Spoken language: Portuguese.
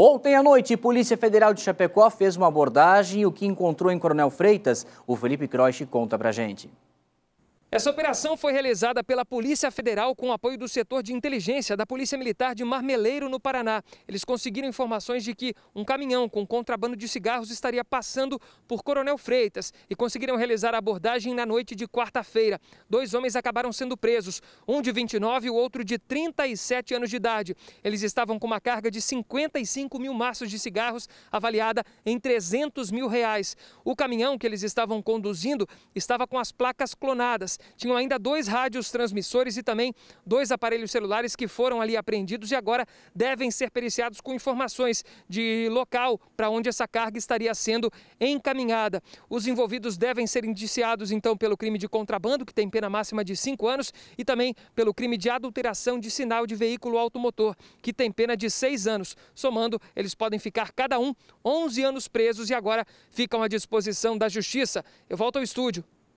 Ontem à noite, Polícia Federal de Chapecó fez uma abordagem e o que encontrou em Coronel Freitas, o Felipe Croix conta pra gente. Essa operação foi realizada pela Polícia Federal com apoio do setor de inteligência da Polícia Militar de Marmeleiro, no Paraná. Eles conseguiram informações de que um caminhão com contrabando de cigarros estaria passando por Coronel Freitas e conseguiram realizar a abordagem na noite de quarta-feira. Dois homens acabaram sendo presos, um de 29 e o outro de 37 anos de idade. Eles estavam com uma carga de 55 mil maços de cigarros, avaliada em 300 mil reais. O caminhão que eles estavam conduzindo estava com as placas clonadas tinham ainda dois rádios transmissores e também dois aparelhos celulares que foram ali apreendidos e agora devem ser periciados com informações de local para onde essa carga estaria sendo encaminhada. Os envolvidos devem ser indiciados então pelo crime de contrabando, que tem pena máxima de 5 anos, e também pelo crime de adulteração de sinal de veículo automotor, que tem pena de 6 anos. Somando, eles podem ficar cada um 11 anos presos e agora ficam à disposição da justiça. Eu volto ao estúdio.